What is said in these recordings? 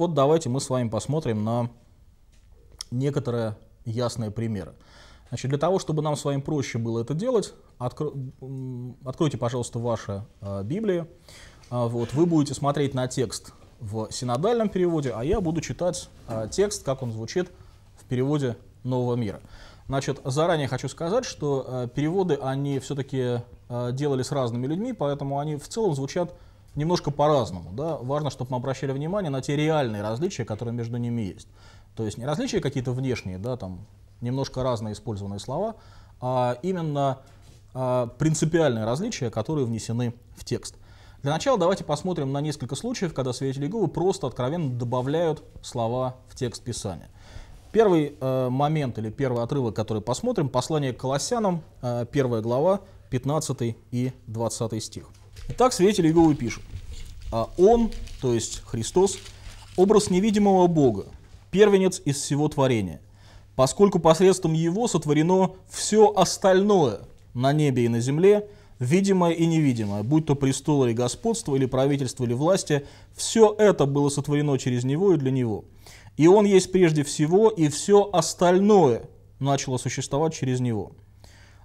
вот давайте мы с вами посмотрим на некоторые ясные примеры. Значит, для того, чтобы нам с вами проще было это делать, откро... откройте, пожалуйста, ваши э, Библии. А, вот, вы будете смотреть на текст в синодальном переводе, а я буду читать э, текст, как он звучит в переводе Нового мира. Значит, заранее хочу сказать, что э, переводы они все-таки э, делали с разными людьми, поэтому они в целом звучат немножко по-разному. Да? Важно, чтобы мы обращали внимание на те реальные различия, которые между ними есть. То есть не различия какие-то внешние, да, там немножко разные использованные слова, а именно а, принципиальные различия, которые внесены в текст. Для начала давайте посмотрим на несколько случаев, когда свидетели Иеговы просто откровенно добавляют слова в текст Писания. Первый э, момент или первый отрывок, который посмотрим, послание к Колоссянам, э, 1 глава, 15 и 20 стих. Итак, свидетель Иеговы пишут: А он, то есть Христос, образ невидимого Бога, первенец из всего творения, поскольку посредством его сотворено все остальное на небе и на земле, видимое и невидимое, будь то престол или господство, или правительство, или власти, все это было сотворено через него и для него. И он есть прежде всего, и все остальное начало существовать через него.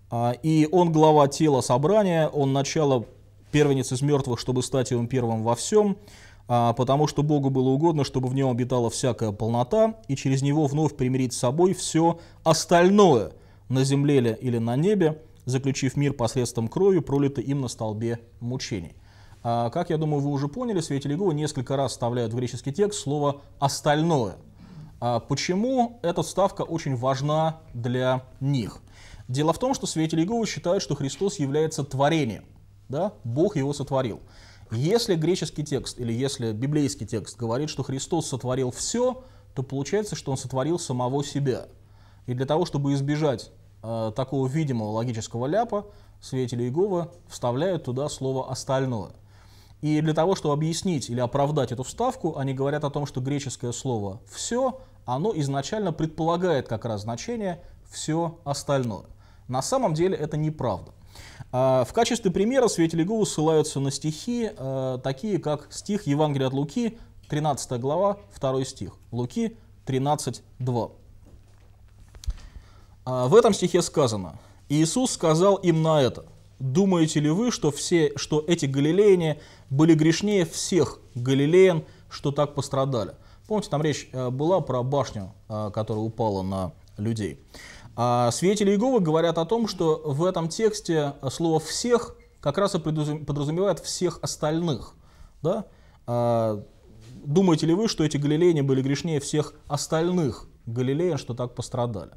А, и он глава тела собрания, он начало первенец из мертвых, чтобы стать им первым во всем, а, потому что Богу было угодно, чтобы в нем обитала всякая полнота, и через него вновь примирить с собой все остальное на земле или на небе, заключив мир посредством крови, пролитой им на столбе мучений. А, как, я думаю, вы уже поняли, Свете Легова несколько раз вставляют в греческий текст слово «остальное». А, почему эта ставка очень важна для них? Дело в том, что святители Иеговы считают, что Христос является творением да, Бог его сотворил. Если греческий текст или если библейский текст говорит, что Христос сотворил все, то получается, что он сотворил самого себя. И для того, чтобы избежать э, такого видимого логического ляпа, свидетели Иегова вставляют туда слово «остальное». И для того, чтобы объяснить или оправдать эту вставку, они говорят о том, что греческое слово «все», оно изначально предполагает как раз значение «все остальное». На самом деле это неправда. А, в качестве примера святители Гуву ссылаются на стихи, э, такие как стих Евангелия от Луки, 13 глава, 2 стих. Луки 13.2. А, в этом стихе сказано, «Иисус сказал им на это, думаете ли вы, что, все, что эти галилеяне были грешнее всех галилеян, что так пострадали?» Помните, там речь э, была про башню, э, которая упала на людей. А свидетели Иеговы говорят о том, что в этом тексте слово «всех» как раз и подразумевает всех остальных. Да? А, думаете ли вы, что эти галилеяне были грешнее всех остальных галилеян, что так пострадали?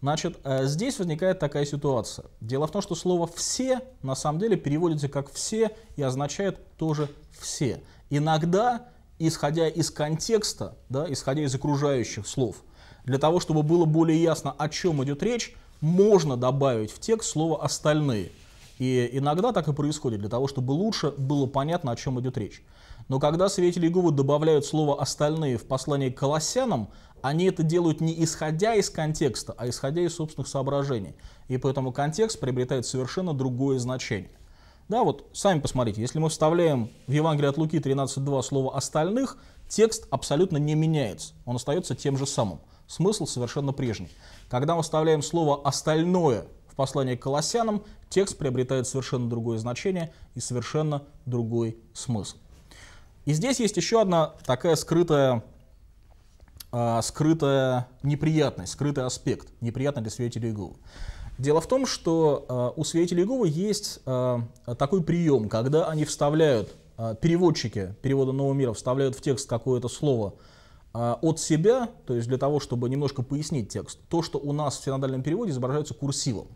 Значит, э, здесь возникает такая ситуация. Дело в том, что слово «все» на самом деле переводится как «все» и означает тоже «все». Иногда, исходя из контекста, да, исходя из окружающих слов – для того, чтобы было более ясно, о чем идет речь, можно добавить в текст слово «остальные». И иногда так и происходит, для того, чтобы лучше было понятно, о чем идет речь. Но когда свидетели Иеговы добавляют слово «остальные» в послании к колоссянам, они это делают не исходя из контекста, а исходя из собственных соображений. И поэтому контекст приобретает совершенно другое значение. Да, вот сами посмотрите, если мы вставляем в Евангелие от Луки 13.2 слово «остальных», текст абсолютно не меняется, он остается тем же самым смысл совершенно прежний. Когда мы вставляем слово «остальное» в послание к колоссянам, текст приобретает совершенно другое значение и совершенно другой смысл. И здесь есть еще одна такая скрытая, а, скрытая неприятность, скрытый аспект, неприятный для свидетелей Иеговы. Дело в том, что а, у свидетелей Иеговы есть а, такой прием, когда они вставляют, переводчики перевода Нового мира вставляют в текст какое-то слово, а, от себя, то есть для того, чтобы немножко пояснить текст, то, что у нас в синодальном переводе изображается курсивом.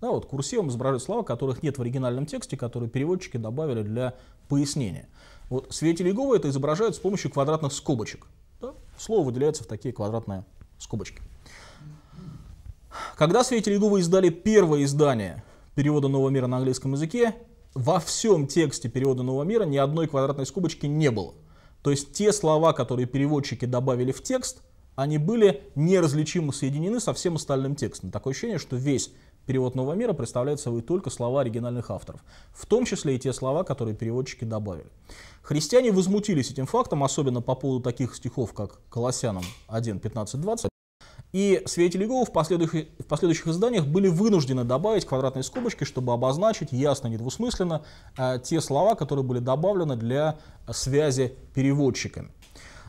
Да, вот курсивом изображают слова, которых нет в оригинальном тексте, которые переводчики добавили для пояснения. Вот Свете Легова это изображают с помощью квадратных скобочек. Да? Слово выделяется в такие квадратные скобочки. Когда Свете Легова издали первое издание перевода «Нового мира» на английском языке, во всем тексте перевода «Нового мира» ни одной квадратной скобочки не было. То есть те слова, которые переводчики добавили в текст, они были неразличимо соединены со всем остальным текстом. Такое ощущение, что весь перевод «Нового мира» представляет собой только слова оригинальных авторов, в том числе и те слова, которые переводчики добавили. Христиане возмутились этим фактом, особенно по поводу таких стихов, как Колоссянам 1, 15, 20. И свидетели Иеговы в последующих, в последующих изданиях были вынуждены добавить квадратные скобочки, чтобы обозначить ясно, недвусмысленно э, те слова, которые были добавлены для связи переводчиками.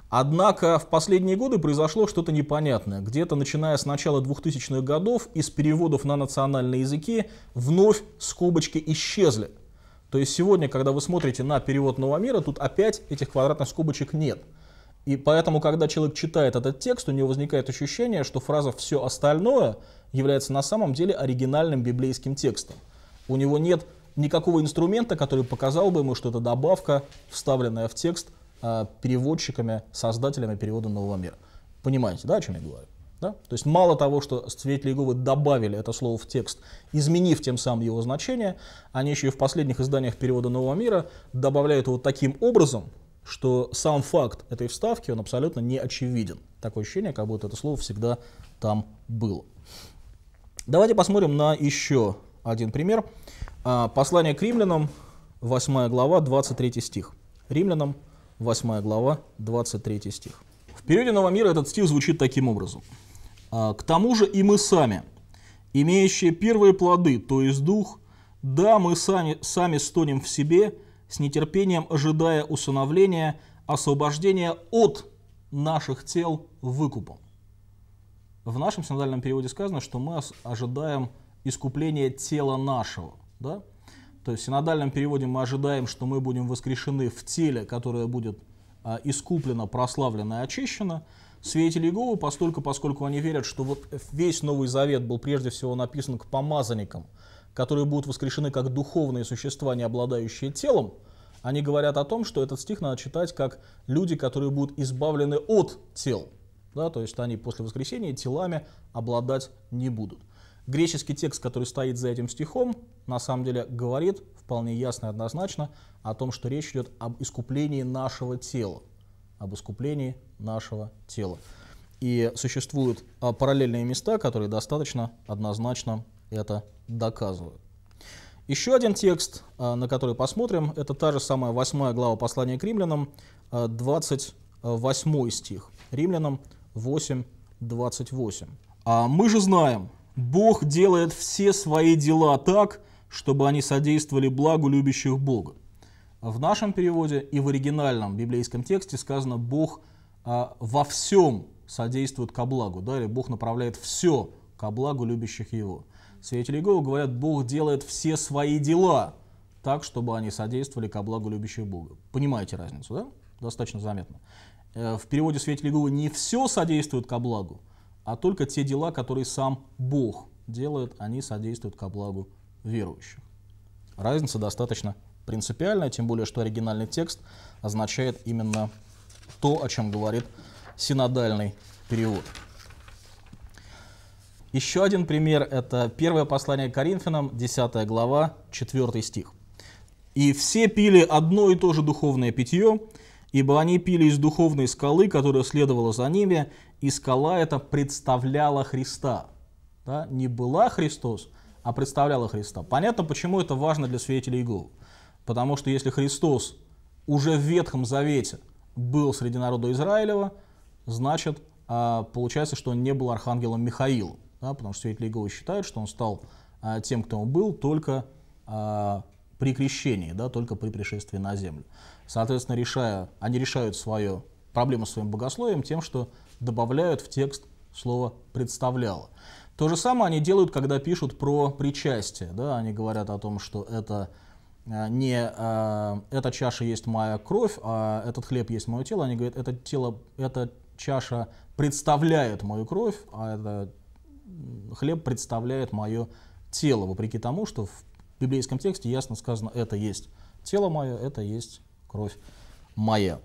Однако в последние годы произошло что-то непонятное. Где-то начиная с начала 2000-х годов из переводов на национальные языки вновь скобочки исчезли. То есть сегодня, когда вы смотрите на перевод «Нового мира», тут опять этих квадратных скобочек нет – и поэтому, когда человек читает этот текст, у него возникает ощущение, что фраза «все остальное» является на самом деле оригинальным библейским текстом. У него нет никакого инструмента, который показал бы ему, что это добавка, вставленная в текст э, переводчиками, создателями перевода «Нового мира». Понимаете, да, о чем я говорю? Да? То есть мало того, что свидетели Иеговы добавили это слово в текст, изменив тем самым его значение, они еще и в последних изданиях перевода «Нового мира» добавляют его таким образом, что сам факт этой вставки, он абсолютно не очевиден. Такое ощущение, как будто это слово всегда там было. Давайте посмотрим на еще один пример. А, Послание к римлянам, 8 глава, 23 стих. Римлянам, 8 глава, 23 стих. В периоде мира этот стих звучит таким образом. «А, «К тому же и мы сами, имеющие первые плоды, то есть дух, да, мы сами, сами стонем в себе, с нетерпением ожидая усыновления, освобождения от наших тел выкупом. В нашем синодальном переводе сказано, что мы ожидаем искупления тела нашего. Да? То есть в синодальном переводе мы ожидаем, что мы будем воскрешены в теле, которое будет а, искуплено, прославлено и очищено свидетели Иеговы, постольку, поскольку они верят, что вот весь Новый Завет был прежде всего написан к помазанникам, которые будут воскрешены как духовные существа, не обладающие телом, они говорят о том, что этот стих надо читать как люди, которые будут избавлены от тел. Да, то есть они после воскресения телами обладать не будут. Греческий текст, который стоит за этим стихом, на самом деле говорит вполне ясно и однозначно о том, что речь идет об искуплении нашего тела об искуплении нашего тела. И существуют а, параллельные места, которые достаточно однозначно это доказывают. Еще один текст, а, на который посмотрим, это та же самая 8 глава послания к римлянам, 28 а, стих. Римлянам 8, 28. «А мы же знаем, Бог делает все свои дела так, чтобы они содействовали благу любящих Бога. В нашем переводе и в оригинальном библейском тексте сказано «Бог а, во всем содействует ко благу», да, или «Бог направляет все ко благу любящих Его». Свидетели Иеговы говорят, Бог делает все свои дела так, чтобы они содействовали ко благу любящих Бога. Понимаете разницу, да? Достаточно заметно. Э, в переводе Свидетели Иеговы не все содействует ко благу, а только те дела, которые сам Бог делает, они содействуют ко благу верующих. Разница достаточно принципиальное, тем более, что оригинальный текст означает именно то, о чем говорит синодальный перевод. Еще один пример – это первое послание Коринфянам, 10 глава, 4 стих. «И все пили одно и то же духовное питье, ибо они пили из духовной скалы, которая следовала за ними, и скала эта представляла Христа». Да? Не была Христос, а представляла Христа. Понятно, почему это важно для свидетелей Иеговы. Потому что если Христос уже в Ветхом Завете был среди народа Израилева, значит, а, получается, что он не был архангелом Михаилом. Да, потому что свидетели Иеговы считают, что он стал а, тем, кто он был, только а, при крещении, да, только при пришествии на землю. Соответственно, решая, они решают свою проблему своим богословием тем, что добавляют в текст слово «представляло». То же самое они делают, когда пишут про причастие. Да? Они говорят о том, что это а, не а, «эта чаша есть моя кровь, а этот хлеб есть мое тело», они говорят «это тело, эта чаша представляет мою кровь, а это хлеб представляет мое тело», вопреки тому, что в библейском тексте ясно сказано «это есть тело мое, это есть кровь моя».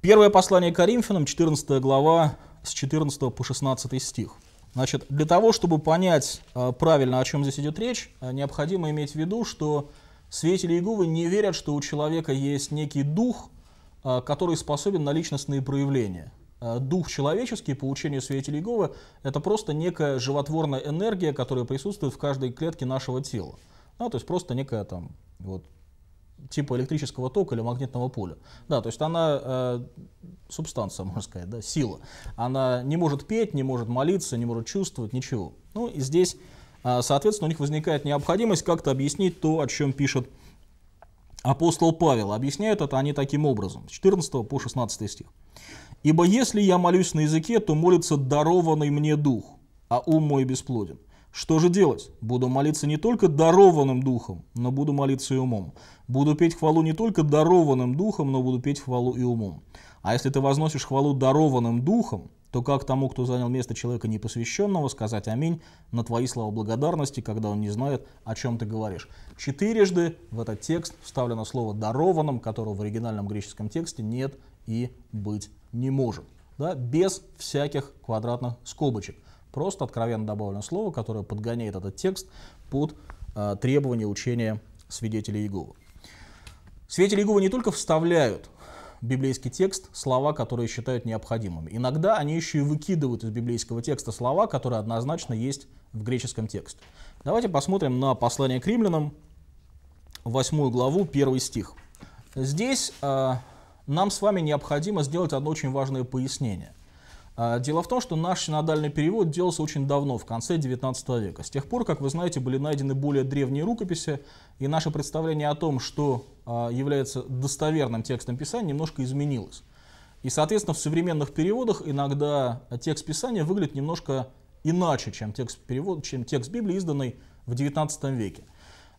Первое послание Коринфянам, 14 глава, с 14 по 16 стих – Значит, для того, чтобы понять э, правильно, о чем здесь идет речь, э, необходимо иметь в виду, что свидетели Иеговы не верят, что у человека есть некий дух, э, который способен на личностные проявления. Дух человеческий, по учению свидетелей Иеговы, это просто некая животворная энергия, которая присутствует в каждой клетке нашего тела. Ну, то есть просто некая там вот, типа электрического тока или магнитного поля. Да, то есть она э, субстанция, можно сказать, да, сила. Она не может петь, не может молиться, не может чувствовать, ничего. Ну и здесь, э, соответственно, у них возникает необходимость как-то объяснить то, о чем пишет апостол Павел. Объясняют это они таким образом, с 14 по 16 стих. «Ибо если я молюсь на языке, то молится дарованный мне дух, а ум мой бесплоден. Что же делать? Буду молиться не только дарованным духом, но буду молиться и умом. Буду петь хвалу не только дарованным духом, но буду петь хвалу и умом. А если ты возносишь хвалу дарованным духом, то как тому, кто занял место человека непосвященного, сказать аминь на твои слова благодарности, когда он не знает, о чем ты говоришь. Четырежды в этот текст вставлено слово «дарованным», которого в оригинальном греческом тексте нет и быть не может. Да, без всяких квадратных скобочек. Просто откровенно добавлено слово, которое подгоняет этот текст под э, требования учения свидетелей Иеговы. Свидетели Иеговы не только вставляют в библейский текст слова, которые считают необходимыми. Иногда они еще и выкидывают из библейского текста слова, которые однозначно есть в греческом тексте. Давайте посмотрим на послание к римлянам, 8 главу, 1 стих. Здесь э, нам с вами необходимо сделать одно очень важное пояснение. А, дело в том, что наш синодальный перевод делался очень давно, в конце XIX века. С тех пор, как вы знаете, были найдены более древние рукописи, и наше представление о том, что а, является достоверным текстом Писания, немножко изменилось. И, соответственно, в современных переводах иногда текст Писания выглядит немножко иначе, чем текст, перевод, чем текст Библии, изданный в XIX веке.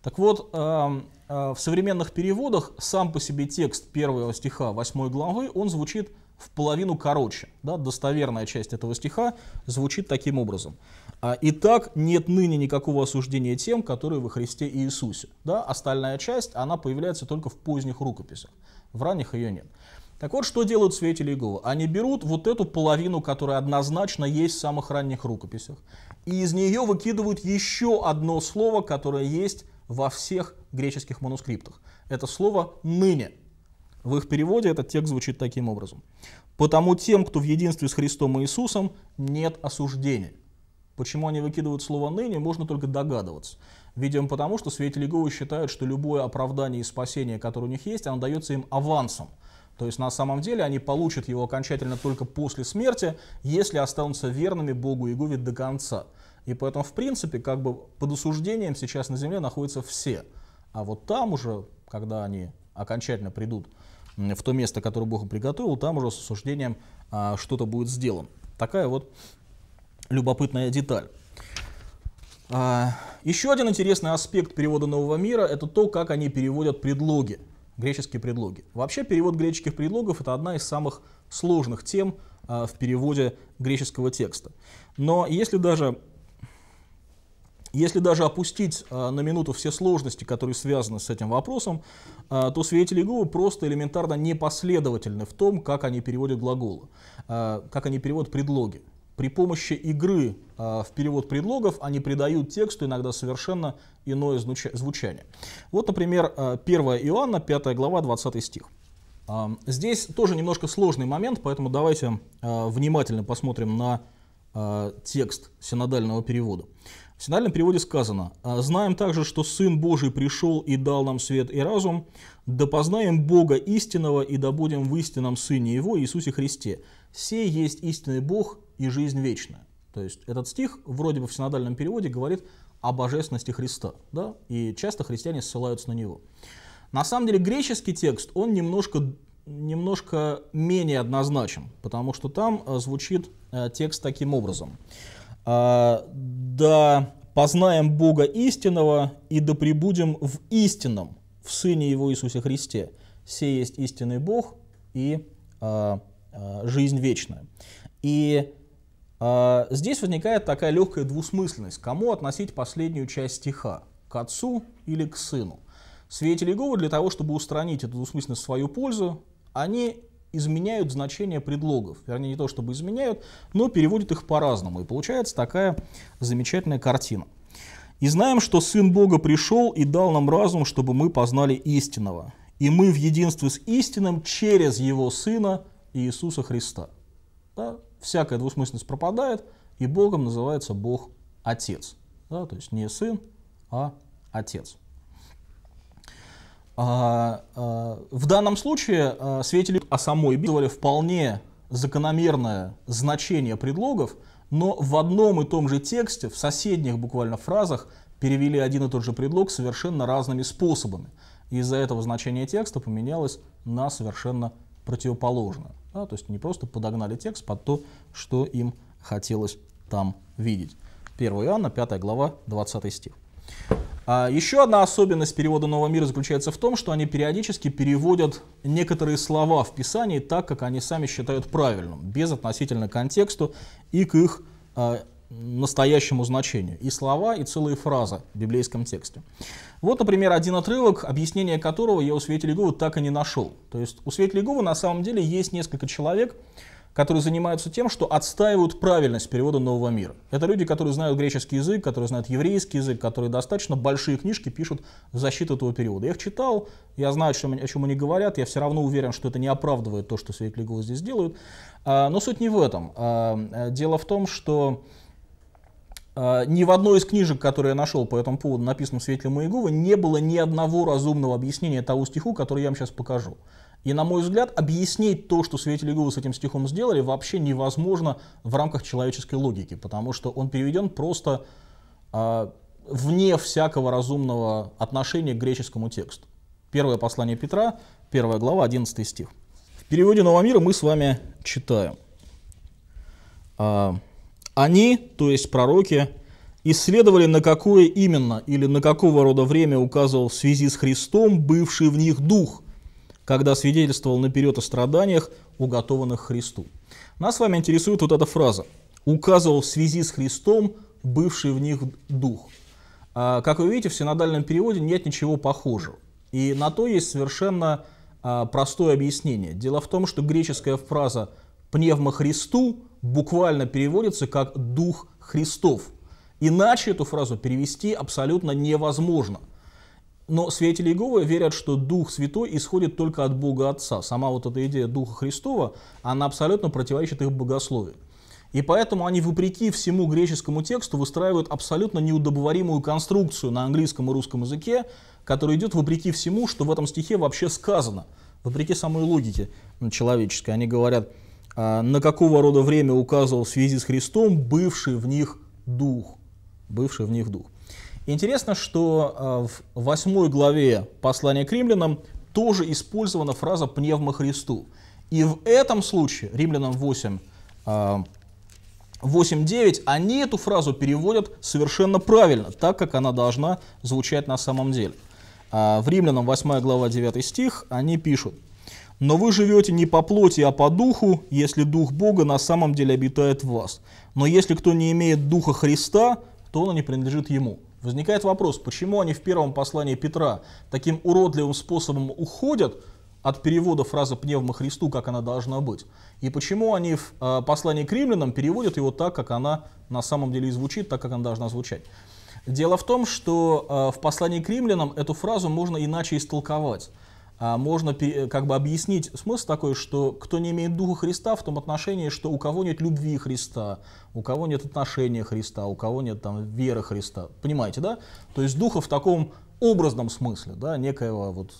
Так вот, а, в современных переводах сам по себе текст первого стиха 8 главы, он звучит в половину короче. Да? Достоверная часть этого стиха звучит таким образом. «А, «Итак, нет ныне никакого осуждения тем, которые во Христе Иисусе». Да? Остальная часть, она появляется только в поздних рукописях. В ранних ее нет. Так вот, что делают свидетели Иеговы? Они берут вот эту половину, которая однозначно есть в самых ранних рукописях, и из нее выкидывают еще одно слово, которое есть во всех греческих манускриптах. Это слово «ныне». В их переводе этот текст звучит таким образом. «Потому тем, кто в единстве с Христом Иисусом, нет осуждения». Почему они выкидывают слово «ныне», можно только догадываться. Видимо, потому что святители Иеговы считают, что любое оправдание и спасение, которое у них есть, оно дается им авансом. То есть на самом деле они получат его окончательно только после смерти, если останутся верными Богу и Иегове до конца. И поэтому, в принципе, как бы под осуждением сейчас на земле находятся все. А вот там уже, когда они окончательно придут в то место, которое Бог приготовил, там уже с осуждением а, что-то будет сделано. Такая вот любопытная деталь. А, еще один интересный аспект перевода Нового мира – это то, как они переводят предлоги, греческие предлоги. Вообще перевод греческих предлогов – это одна из самых сложных тем а, в переводе греческого текста. Но если даже если даже опустить э, на минуту все сложности, которые связаны с этим вопросом, э, то свидетели Иеговы просто элементарно непоследовательны в том, как они переводят глаголы, э, как они переводят предлоги. При помощи игры в перевод предлогов они придают тексту иногда совершенно иное звучание. Вот, например, 1 Иоанна, 5 глава, 20 стих. Здесь тоже немножко сложный момент, поэтому давайте внимательно посмотрим на текст синодального перевода. В синодальном переводе сказано «А «Знаем также, что Сын Божий пришел и дал нам свет и разум, да познаем Бога истинного и добудем в истинном Сыне Его, Иисусе Христе. Все есть истинный Бог и жизнь вечная». То есть этот стих вроде бы в синодальном переводе говорит о божественности Христа, да? и часто христиане ссылаются на него. На самом деле греческий текст, он немножко, немножко менее однозначен, потому что там э, звучит э, текст таким образом – а, да познаем Бога истинного и да пребудем в истинном, в Сыне Его Иисусе Христе. Все есть истинный Бог и а, а, жизнь вечная. И а, здесь возникает такая легкая двусмысленность, кому относить последнюю часть стиха, к отцу или к сыну. Свидетели Иеговы для того, чтобы устранить эту двусмысленность в свою пользу, они изменяют значение предлогов. Вернее, не то чтобы изменяют, но переводят их по-разному. И получается такая замечательная картина. «И знаем, что Сын Бога пришел и дал нам разум, чтобы мы познали истинного. И мы в единстве с истинным через Его Сына Иисуса Христа». Да? Всякая двусмысленность пропадает, и Богом называется Бог Отец. Да? То есть не Сын, а Отец. А, а, в данном случае а, свидетели о самой битве вполне закономерное значение предлогов, но в одном и том же тексте, в соседних буквально фразах, перевели один и тот же предлог совершенно разными способами. Из-за этого значение текста поменялось на совершенно противоположное. Да, то есть не просто подогнали текст под то, что им хотелось там видеть. 1 Иоанна, 5 глава, 20 стих. А еще одна особенность перевода Нового мира заключается в том, что они периодически переводят некоторые слова в Писании так, как они сами считают правильным, без относительно контексту и к их а, настоящему значению. И слова, и целые фразы в библейском тексте. Вот, например, один отрывок, объяснение которого я у Свети Легова так и не нашел. То есть у Свети Легова на самом деле есть несколько человек, которые занимаются тем, что отстаивают правильность перевода нового мира. Это люди, которые знают греческий язык, которые знают еврейский язык, которые достаточно большие книжки пишут в защиту этого периода. Я их читал, я знаю, о чем, о чем они говорят, я все равно уверен, что это не оправдывает то, что Светликовы здесь делают. А, но суть не в этом. А, э, дело в том, что а, ни в одной из книжек, которые я нашел по этому поводу, написанном Светле Маягова, не было ни одного разумного объяснения того стиху, который я вам сейчас покажу. И, на мой взгляд, объяснить то, что свидетели Иеговы с этим стихом сделали, вообще невозможно в рамках человеческой логики, потому что он переведен просто э, вне всякого разумного отношения к греческому тексту. Первое послание Петра, первая глава, 11 стих. В переводе Нового мира мы с вами читаем. А, «Они, то есть пророки, исследовали, на какое именно или на какого рода время указывал в связи с Христом бывший в них Дух – когда свидетельствовал наперед о страданиях, уготованных Христу. Нас с вами интересует вот эта фраза. «Указывал в связи с Христом бывший в них дух». А, как вы видите, в синодальном переводе нет ничего похожего. И на то есть совершенно а, простое объяснение. Дело в том, что греческая фраза пневма Христу» буквально переводится как «дух Христов». Иначе эту фразу перевести абсолютно невозможно – но свидетели Иеговы верят, что Дух Святой исходит только от Бога Отца. Сама вот эта идея Духа Христова, она абсолютно противоречит их богословию. И поэтому они, вопреки всему греческому тексту, выстраивают абсолютно неудобоваримую конструкцию на английском и русском языке, которая идет вопреки всему, что в этом стихе вообще сказано, вопреки самой логике человеческой. Они говорят, «А, на какого рода время указывал в связи с Христом бывший в них Дух. Бывший в них Дух. Интересно, что а, в восьмой главе послания к римлянам тоже использована фраза «пневма Христу». И в этом случае, римлянам 8, 8.9, а, они эту фразу переводят совершенно правильно, так как она должна звучать на самом деле. А, в Римлянам 8 глава 9 стих они пишут, «Но вы живете не по плоти, а по духу, если дух Бога на самом деле обитает в вас. Но если кто не имеет духа Христа, то он не принадлежит ему». Возникает вопрос, почему они в первом послании Петра таким уродливым способом уходят от перевода фразы «пневма Христу», как она должна быть, и почему они в э, послании к римлянам переводят его так, как она на самом деле и звучит, так, как она должна звучать. Дело в том, что э, в послании к римлянам эту фразу можно иначе истолковать. А можно э, как бы объяснить смысл такой, что кто не имеет Духа Христа в том отношении, что у кого нет любви Христа, у кого нет отношения Христа, у кого нет там веры Христа. Понимаете, да? То есть Духа в таком образном смысле, да, некоего вот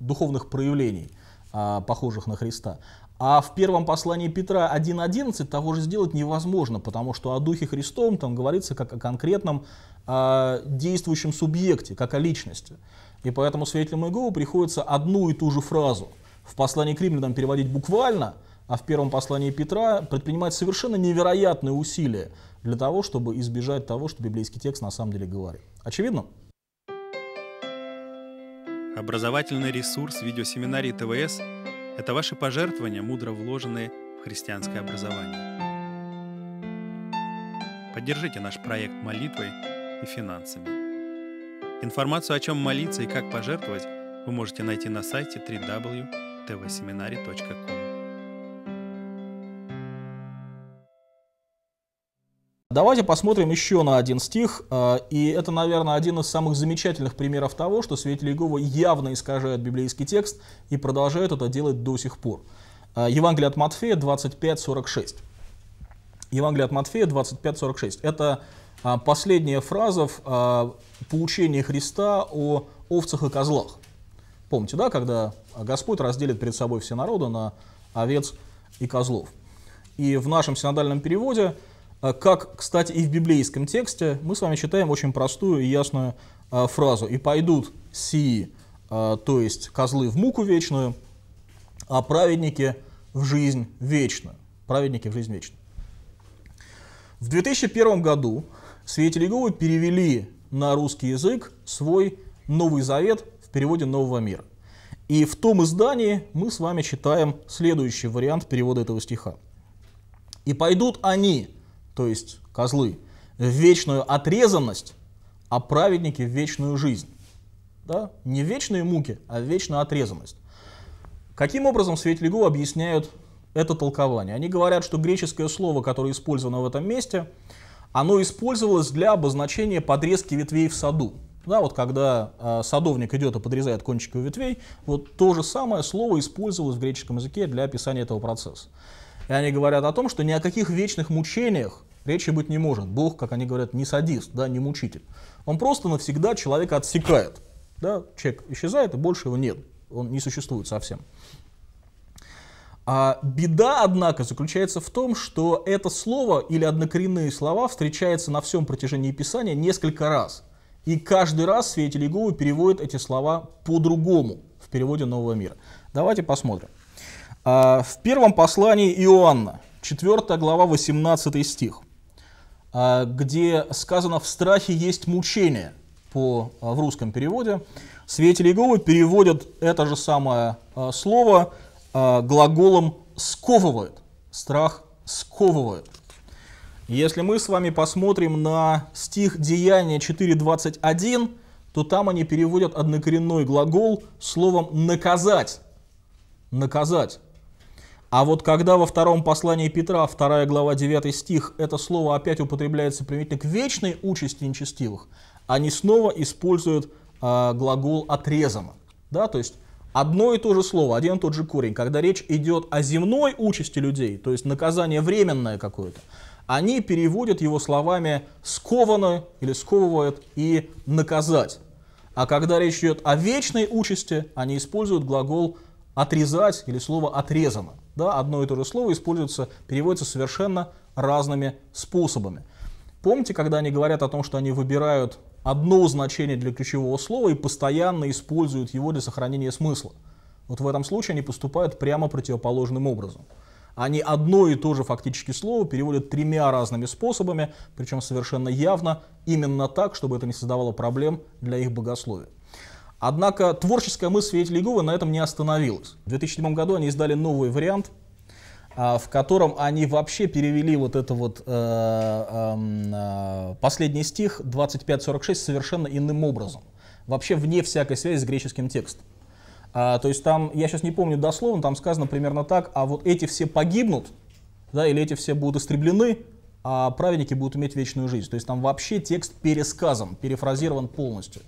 духовных проявлений, а, похожих на Христа. А в первом послании Петра 1.11 того же сделать невозможно, потому что о Духе Христом там говорится как о конкретном э, действующем субъекте, как о личности. И поэтому свидетелям Иеговы приходится одну и ту же фразу в послании к римлянам переводить буквально, а в первом послании Петра предпринимать совершенно невероятные усилия для того, чтобы избежать того, что библейский текст на самом деле говорит. Очевидно? Образовательный ресурс видеосеминарии ТВС – это ваши пожертвования, мудро вложенные в христианское образование. Поддержите наш проект молитвой и финансами. Информацию, о чем молиться и как пожертвовать, вы можете найти на сайте www.tvseminary.com. Давайте посмотрим еще на один стих, э, и это, наверное, один из самых замечательных примеров того, что свидетели Иегова явно искажают библейский текст и продолжают это делать до сих пор. Э, Евангелие от Матфея 25.46. Евангелие от Матфея 25.46. Это а, последняя фраза в а, поучении Христа о овцах и козлах. Помните, да, когда Господь разделит перед собой все народы на овец и козлов. И в нашем синодальном переводе, а, как, кстати, и в библейском тексте, мы с вами читаем очень простую и ясную а, фразу. «И пойдут сии, то есть козлы в муку вечную, а праведники в жизнь вечную». Праведники в жизнь вечную. В 2001 году Свете Леговой перевели на русский язык свой Новый Завет в переводе Нового мира. И в том издании мы с вами читаем следующий вариант перевода этого стиха. «И пойдут они, то есть козлы, в вечную отрезанность, а праведники в вечную жизнь». Да? Не вечные муки, а вечную отрезанность. Каким образом Светлигу объясняют это толкование. Они говорят, что греческое слово, которое использовано в этом месте, оно использовалось для обозначения подрезки ветвей в саду. Да, вот когда э, садовник идет и подрезает кончики ветвей, вот то же самое слово использовалось в греческом языке для описания этого процесса. И они говорят о том, что ни о каких вечных мучениях речи быть не может. Бог, как они говорят, не садист, да, не мучитель. Он просто навсегда человека отсекает. Да? Человек исчезает, и больше его нет. Он не существует совсем. А беда, однако, заключается в том, что это слово или однокоренные слова встречается на всем протяжении Писания несколько раз. И каждый раз свидетели Иеговы переводят эти слова по-другому в переводе Нового мира. Давайте посмотрим. А, в первом послании Иоанна, 4 глава, 18 стих, а, где сказано «в страхе есть мучение» по, а, в русском переводе. Свидетели Иеговы переводят это же самое слово а, глаголом сковывает Страх сковывает. Если мы с вами посмотрим на стих Деяния 4.21, то там они переводят однокоренной глагол словом «наказать». «Наказать». А вот когда во втором послании Петра, 2 глава 9 стих, это слово опять употребляется применительно к вечной участи нечестивых, они снова используют э, глагол «отрезано». Да? То есть Одно и то же слово, один и тот же корень, когда речь идет о земной участи людей, то есть наказание временное какое-то, они переводят его словами «скованы» или «сковывают» и «наказать». А когда речь идет о вечной участи, они используют глагол «отрезать» или слово «отрезано». Да, одно и то же слово используется, переводится совершенно разными способами. Помните, когда они говорят о том, что они выбирают одно значение для ключевого слова и постоянно используют его для сохранения смысла. Вот в этом случае они поступают прямо противоположным образом. Они одно и то же фактически слово переводят тремя разными способами, причем совершенно явно именно так, чтобы это не создавало проблем для их богословия. Однако творческая мысль Свети Легова на этом не остановилась. В 2007 году они издали новый вариант а, в котором они вообще перевели вот это вот э, эм, э, последний стих 25-46 совершенно иным образом. Вообще вне всякой связи с греческим текстом. А, то есть там, я сейчас не помню дословно, там сказано примерно так, а вот эти все погибнут, да, или эти все будут истреблены, а праведники будут иметь вечную жизнь. То есть там вообще текст пересказан, перефразирован полностью.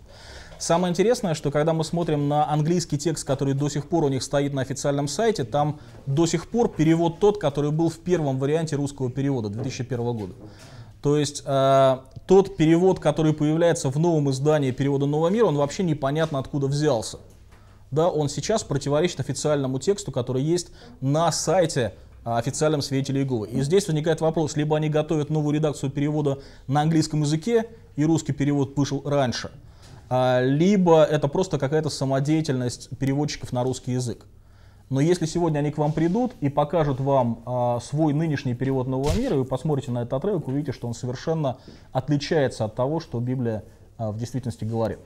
Самое интересное, что когда мы смотрим на английский текст, который до сих пор у них стоит на официальном сайте, там до сих пор перевод тот, который был в первом варианте русского перевода 2001 года. То есть э, тот перевод, который появляется в новом издании перевода «Нового мира», он вообще непонятно откуда взялся. Да, он сейчас противоречит официальному тексту, который есть на сайте э, официальном свидетеле Иеговы. И здесь возникает вопрос, либо они готовят новую редакцию перевода на английском языке, и русский перевод вышел раньше – а, либо это просто какая-то самодеятельность переводчиков на русский язык. Но если сегодня они к вам придут и покажут вам а, свой нынешний перевод Нового мира, и вы посмотрите на этот отрывок, увидите, что он совершенно отличается от того, что Библия а, в действительности говорит.